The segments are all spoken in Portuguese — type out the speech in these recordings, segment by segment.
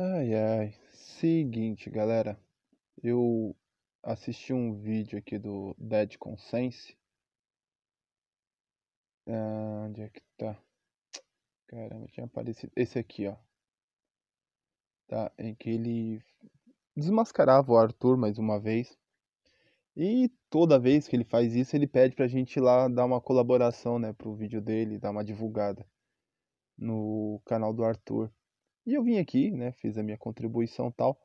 Ai, ai. Seguinte, galera. Eu assisti um vídeo aqui do Dead Consense. Ah, onde é que tá? Caramba, tinha aparecido. Esse aqui, ó. Tá, em é que ele desmascarava o Arthur mais uma vez. E toda vez que ele faz isso, ele pede pra gente ir lá dar uma colaboração, né, pro vídeo dele, dar uma divulgada no canal do Arthur. E eu vim aqui, né, fiz a minha contribuição tal,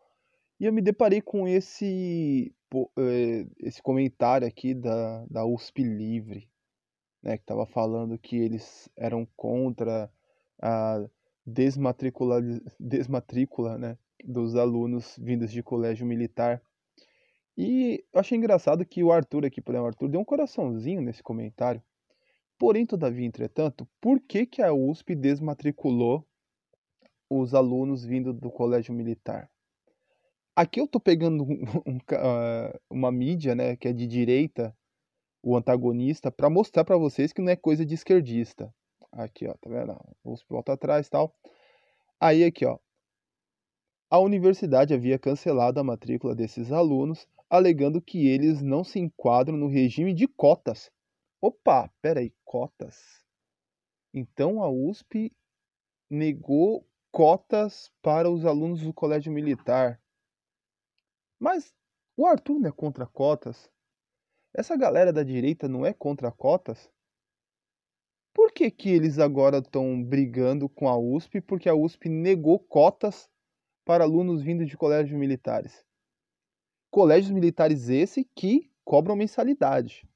e eu me deparei com esse, eh, esse comentário aqui da, da USP Livre, né, que estava falando que eles eram contra a desmatricula, desmatrícula né, dos alunos vindos de colégio militar. E eu achei engraçado que o Arthur aqui, por exemplo, Arthur deu um coraçãozinho nesse comentário. Porém, todavia, entretanto, por que, que a USP desmatriculou os alunos vindo do colégio militar. Aqui eu estou pegando um, ah, uma mídia, né, que é de direita, o antagonista, para mostrar para vocês que não é coisa de esquerdista. Aqui, ó, tá vendo? USP volta atrás, tal. Aí aqui, ó. A universidade havia cancelado a matrícula desses alunos, alegando que eles não se enquadram no regime de cotas. Opa, peraí, cotas? Então a USP negou cotas para os alunos do colégio militar. Mas o Arthur não é contra cotas? Essa galera da direita não é contra cotas? Por que, que eles agora estão brigando com a USP porque a USP negou cotas para alunos vindos de colégios militares? Colégios militares esse que cobram mensalidade.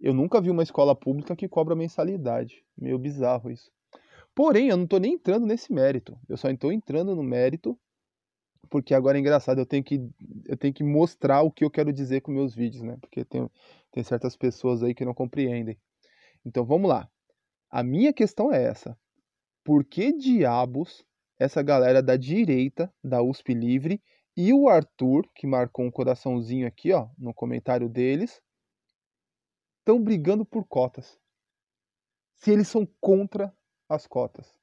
Eu nunca vi uma escola pública que cobra mensalidade. Meio bizarro isso. Porém, eu não estou nem entrando nesse mérito. Eu só estou entrando no mérito porque agora é engraçado, eu tenho que, eu tenho que mostrar o que eu quero dizer com meus vídeos, né? Porque tem, tem certas pessoas aí que não compreendem. Então vamos lá. A minha questão é essa. Por que diabos essa galera da direita, da USP Livre, e o Arthur, que marcou um coraçãozinho aqui, ó, no comentário deles, estão brigando por cotas? Se eles são contra as cotas.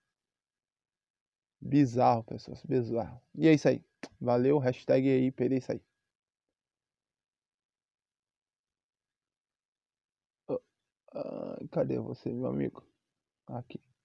Bizarro, pessoas, bizarro. E é isso aí. Valeu, hashtag aí, perei é isso aí. Ah, ah, cadê você, meu amigo? Aqui.